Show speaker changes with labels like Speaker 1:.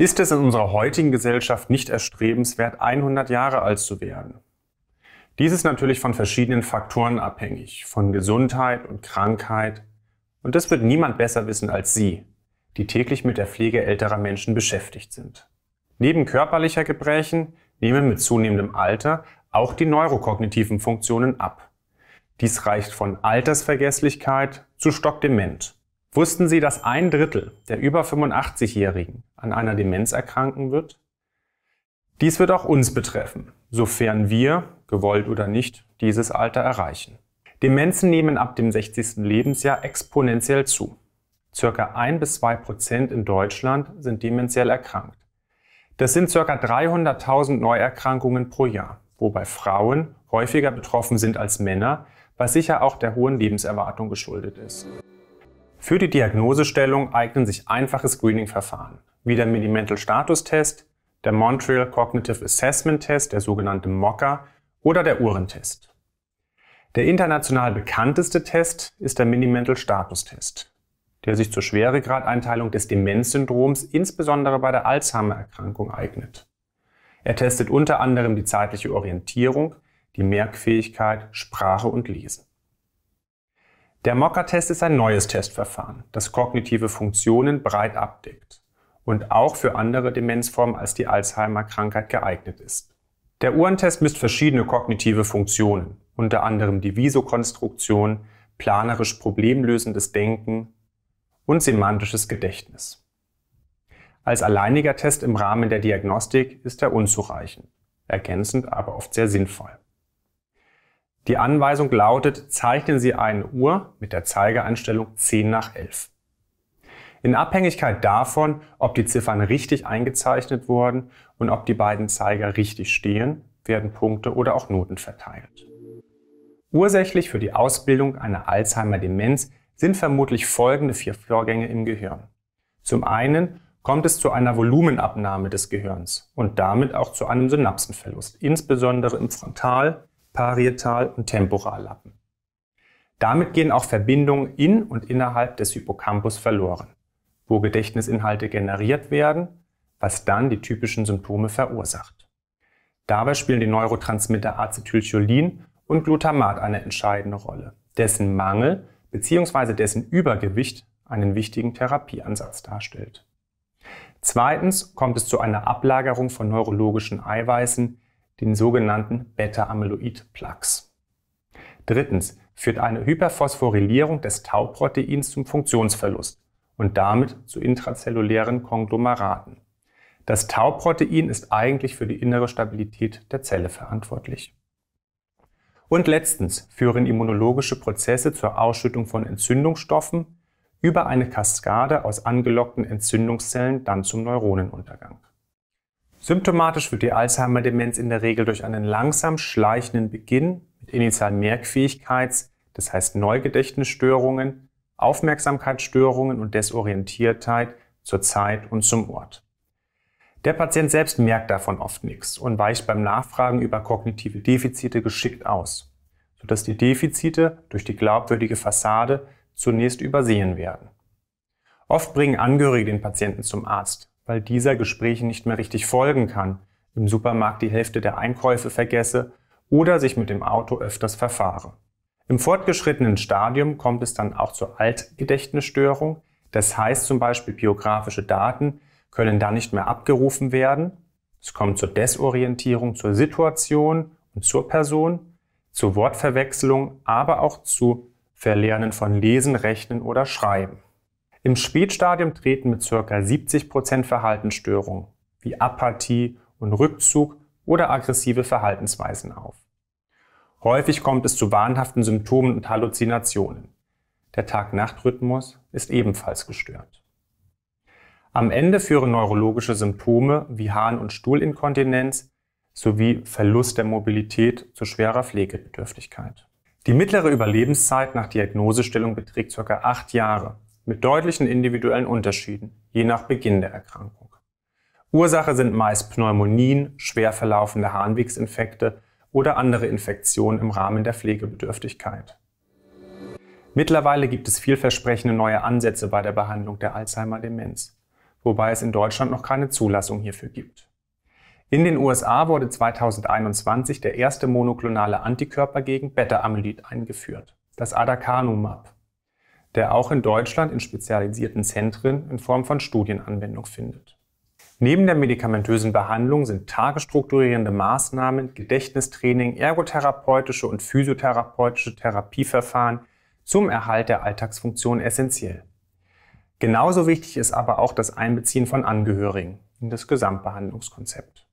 Speaker 1: Ist es in unserer heutigen Gesellschaft nicht erstrebenswert, 100 Jahre alt zu werden? Dies ist natürlich von verschiedenen Faktoren abhängig, von Gesundheit und Krankheit. Und das wird niemand besser wissen als Sie, die täglich mit der Pflege älterer Menschen beschäftigt sind. Neben körperlicher Gebrechen nehmen mit zunehmendem Alter auch die neurokognitiven Funktionen ab. Dies reicht von Altersvergesslichkeit zu Stockdement Wussten Sie, dass ein Drittel der über 85-Jährigen an einer Demenz erkranken wird? Dies wird auch uns betreffen, sofern wir, gewollt oder nicht, dieses Alter erreichen. Demenzen nehmen ab dem 60. Lebensjahr exponentiell zu. Circa 1 bis 2 Prozent in Deutschland sind demenziell erkrankt. Das sind circa 300.000 Neuerkrankungen pro Jahr, wobei Frauen häufiger betroffen sind als Männer, was sicher auch der hohen Lebenserwartung geschuldet ist. Für die Diagnosestellung eignen sich einfache Screening-Verfahren wie der Minimental Status Test, der Montreal Cognitive Assessment Test, der sogenannte MOCA oder der Uhrentest. Der international bekannteste Test ist der Minimental Status Test, der sich zur Schweregradeinteilung des Demenzsyndroms insbesondere bei der Alzheimer-Erkrankung eignet. Er testet unter anderem die zeitliche Orientierung, die Merkfähigkeit, Sprache und Lesen. Der Mocker-Test ist ein neues Testverfahren, das kognitive Funktionen breit abdeckt und auch für andere Demenzformen als die Alzheimer-Krankheit geeignet ist. Der Uhrentest misst verschiedene kognitive Funktionen, unter anderem die Visokonstruktion, planerisch problemlösendes Denken und semantisches Gedächtnis. Als alleiniger Test im Rahmen der Diagnostik ist er unzureichend, ergänzend aber oft sehr sinnvoll. Die Anweisung lautet, zeichnen Sie eine Uhr mit der Zeigeeinstellung 10 nach 11. In Abhängigkeit davon, ob die Ziffern richtig eingezeichnet wurden und ob die beiden Zeiger richtig stehen, werden Punkte oder auch Noten verteilt. Ursächlich für die Ausbildung einer Alzheimer-Demenz sind vermutlich folgende vier Vorgänge im Gehirn. Zum einen kommt es zu einer Volumenabnahme des Gehirns und damit auch zu einem Synapsenverlust, insbesondere im Frontal-, Parietal- und Temporallappen. Damit gehen auch Verbindungen in und innerhalb des Hippocampus verloren, wo Gedächtnisinhalte generiert werden, was dann die typischen Symptome verursacht. Dabei spielen die Neurotransmitter Acetylcholin und Glutamat eine entscheidende Rolle, dessen Mangel bzw. dessen Übergewicht einen wichtigen Therapieansatz darstellt. Zweitens kommt es zu einer Ablagerung von neurologischen Eiweißen den sogenannten Beta-Amyloid-Plaques. Drittens führt eine Hyperphosphorylierung des Tau-Proteins zum Funktionsverlust und damit zu intrazellulären Konglomeraten. Das Tau-Protein ist eigentlich für die innere Stabilität der Zelle verantwortlich. Und letztens führen immunologische Prozesse zur Ausschüttung von Entzündungsstoffen über eine Kaskade aus angelockten Entzündungszellen dann zum Neuronenuntergang. Symptomatisch wird die Alzheimer-Demenz in der Regel durch einen langsam schleichenden Beginn mit initialen Merkfähigkeits-, das heißt Neugedächtnisstörungen, Aufmerksamkeitsstörungen und Desorientiertheit zur Zeit und zum Ort. Der Patient selbst merkt davon oft nichts und weicht beim Nachfragen über kognitive Defizite geschickt aus, sodass die Defizite durch die glaubwürdige Fassade zunächst übersehen werden. Oft bringen Angehörige den Patienten zum Arzt, weil dieser Gesprächen nicht mehr richtig folgen kann, im Supermarkt die Hälfte der Einkäufe vergesse oder sich mit dem Auto öfters verfahre. Im fortgeschrittenen Stadium kommt es dann auch zur Altgedächtnisstörung. Das heißt zum Beispiel, biografische Daten können dann nicht mehr abgerufen werden. Es kommt zur Desorientierung, zur Situation und zur Person, zur Wortverwechslung, aber auch zu Verlernen von Lesen, Rechnen oder Schreiben. Im Spätstadium treten mit ca. 70% Verhaltensstörungen wie Apathie und Rückzug oder aggressive Verhaltensweisen auf. Häufig kommt es zu wahnhaften Symptomen und Halluzinationen. Der Tag-Nacht-Rhythmus ist ebenfalls gestört. Am Ende führen neurologische Symptome wie Harn- und Stuhlinkontinenz sowie Verlust der Mobilität zu schwerer Pflegebedürftigkeit. Die mittlere Überlebenszeit nach Diagnosestellung beträgt ca. acht Jahre mit deutlichen individuellen Unterschieden, je nach Beginn der Erkrankung. Ursache sind meist Pneumonien, schwer verlaufende Harnwegsinfekte oder andere Infektionen im Rahmen der Pflegebedürftigkeit. Mittlerweile gibt es vielversprechende neue Ansätze bei der Behandlung der Alzheimer-Demenz, wobei es in Deutschland noch keine Zulassung hierfür gibt. In den USA wurde 2021 der erste monoklonale Antikörper gegen Beta-Amyloid eingeführt, das Adacanumab der auch in Deutschland in spezialisierten Zentren in Form von Studien Anwendung findet. Neben der medikamentösen Behandlung sind tagesstrukturierende Maßnahmen, Gedächtnistraining, ergotherapeutische und physiotherapeutische Therapieverfahren zum Erhalt der Alltagsfunktion essentiell. Genauso wichtig ist aber auch das Einbeziehen von Angehörigen in das Gesamtbehandlungskonzept.